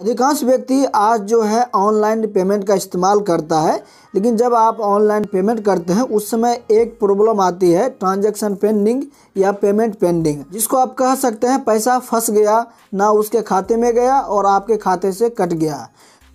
अधिकांश व्यक्ति आज जो है ऑनलाइन पेमेंट का इस्तेमाल करता है लेकिन जब आप ऑनलाइन पेमेंट करते हैं उस समय एक प्रॉब्लम आती है ट्रांजैक्शन पेंडिंग या पेमेंट पेंडिंग जिसको आप कह सकते हैं पैसा फंस गया ना उसके खाते में गया और आपके खाते से कट गया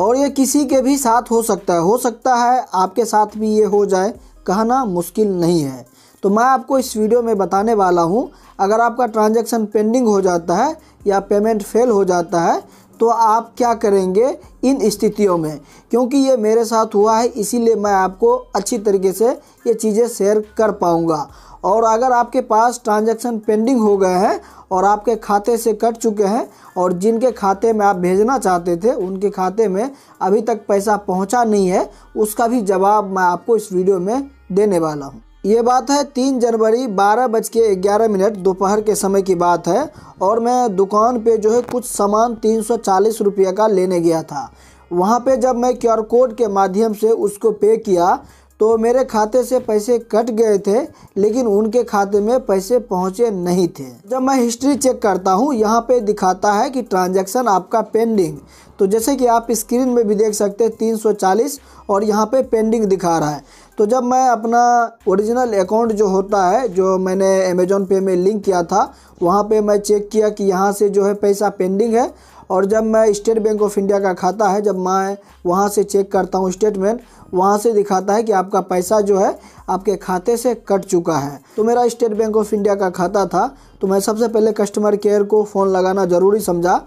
और ये किसी के भी साथ हो सकता है हो सकता है आपके साथ भी ये हो जाए कहना मुश्किल नहीं है तो मैं आपको इस वीडियो में बताने वाला हूँ अगर आपका ट्रांजेक्शन पेंडिंग हो जाता है या पेमेंट फेल हो जाता है तो आप क्या करेंगे इन स्थितियों में क्योंकि ये मेरे साथ हुआ है इसीलिए मैं आपको अच्छी तरीके से ये चीज़ें शेयर कर पाऊँगा और अगर आपके पास ट्रांजैक्शन पेंडिंग हो गए हैं और आपके खाते से कट चुके हैं और जिनके खाते में आप भेजना चाहते थे उनके खाते में अभी तक पैसा पहुंचा नहीं है उसका भी जवाब मैं आपको इस वीडियो में देने वाला हूं ये बात है तीन जनवरी बारह बज के ग्यारह मिनट दोपहर के समय की बात है और मैं दुकान पे जो है कुछ सामान तीन सौ चालीस रुपये का लेने गया था वहाँ पे जब मैं क्यूआर कोड के माध्यम से उसको पे किया तो मेरे खाते से पैसे कट गए थे लेकिन उनके खाते में पैसे पहुँचे नहीं थे जब मैं हिस्ट्री चेक करता हूँ यहाँ पे दिखाता है कि ट्रांजैक्शन आपका पेंडिंग तो जैसे कि आप स्क्रीन में भी देख सकते हैं 340 और यहाँ पे पेंडिंग दिखा रहा है तो जब मैं अपना ओरिजिनल अकाउंट जो होता है जो मैंने अमेज़ोन पे में लिंक किया था वहाँ पे मैं चेक किया कि यहाँ से जो है पैसा पेंडिंग है और जब मैं स्टेट बैंक ऑफ इंडिया का खाता है जब मैं वहाँ से चेक करता हूँ स्टेटमेंट वहाँ से दिखाता है कि आपका पैसा जो है आपके खाते से कट चुका है तो मेरा स्टेट बैंक ऑफ इंडिया का खाता था तो मैं सबसे पहले कस्टमर केयर को फ़ोन लगाना ज़रूरी समझा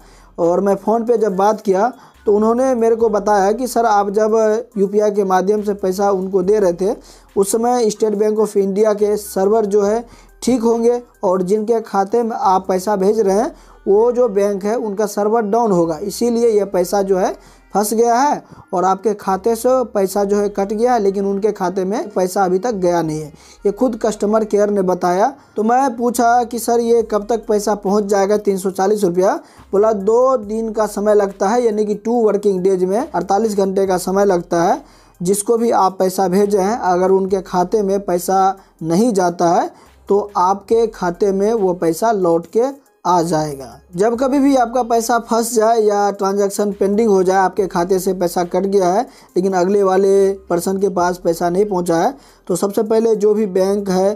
और मैं फ़ोन पे जब बात किया तो उन्होंने मेरे को बताया कि सर आप जब यू के माध्यम से पैसा उनको दे रहे थे उस समय स्टेट बैंक ऑफ इंडिया के सर्वर जो है ठीक होंगे और जिनके खाते में आप पैसा भेज रहे हैं वो जो बैंक है उनका सर्वर डाउन होगा इसीलिए यह पैसा जो है फंस गया है और आपके खाते से पैसा जो है कट गया है लेकिन उनके खाते में पैसा अभी तक गया नहीं है ये खुद कस्टमर केयर ने बताया तो मैं पूछा कि सर ये कब तक पैसा पहुंच जाएगा तीन सौ चालीस रुपया बोला दो दिन का समय लगता है यानी कि टू वर्किंग डेज में अड़तालीस घंटे का समय लगता है जिसको भी आप पैसा भेजें अगर उनके खाते में पैसा नहीं जाता है तो आपके खाते में वो पैसा लौट के आ जाएगा जब कभी भी आपका पैसा फंस जाए या ट्रांजैक्शन पेंडिंग हो जाए आपके खाते से पैसा कट गया है लेकिन अगले वाले पर्सन के पास पैसा नहीं पहुंचा है तो सबसे पहले जो भी बैंक है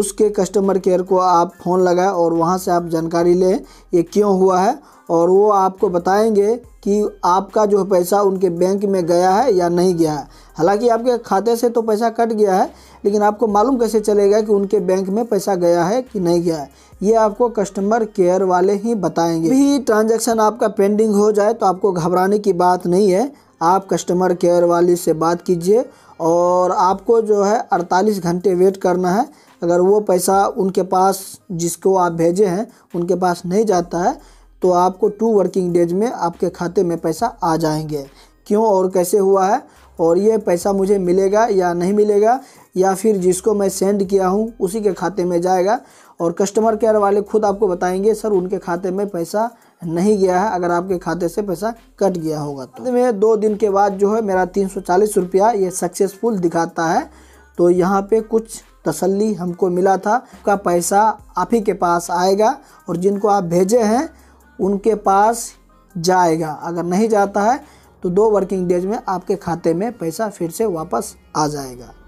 उसके कस्टमर केयर को आप फ़ोन लगाएं और वहां से आप जानकारी लें ये क्यों हुआ है और वो आपको बताएंगे कि आपका जो पैसा उनके बैंक में गया है या नहीं गया है हालांकि आपके खाते से तो पैसा कट गया है लेकिन आपको मालूम कैसे चलेगा कि उनके बैंक में पैसा गया है कि नहीं गया है ये आपको कस्टमर केयर वाले ही बताएंगे भी ट्रांजैक्शन आपका पेंडिंग हो जाए तो आपको घबराने की बात नहीं है आप कस्टमर केयर वाले से बात कीजिए और आपको जो है 48 घंटे वेट करना है अगर वो पैसा उनके पास जिसको आप भेजे हैं उनके पास नहीं जाता है तो आपको टू वर्किंग डेज में आपके खाते में पैसा आ जाएंगे क्यों और कैसे हुआ है और ये पैसा मुझे मिलेगा या नहीं मिलेगा या फिर जिसको मैं सेंड किया हूँ उसी के खाते में जाएगा और कस्टमर केयर वाले खुद आपको बताएंगे सर उनके खाते में पैसा नहीं गया है अगर आपके खाते से पैसा कट गया होगा तो, तो मैं दो दिन के बाद जो है मेरा तीन सौ चालीस रुपया ये सक्सेसफुल दिखाता है तो यहाँ पे कुछ तसल्ली हमको मिला था का पैसा आप ही के पास आएगा और जिनको आप भेजे हैं उनके पास जाएगा अगर नहीं जाता है तो दो वर्किंग डेज में आपके खाते में पैसा फिर से वापस आ जाएगा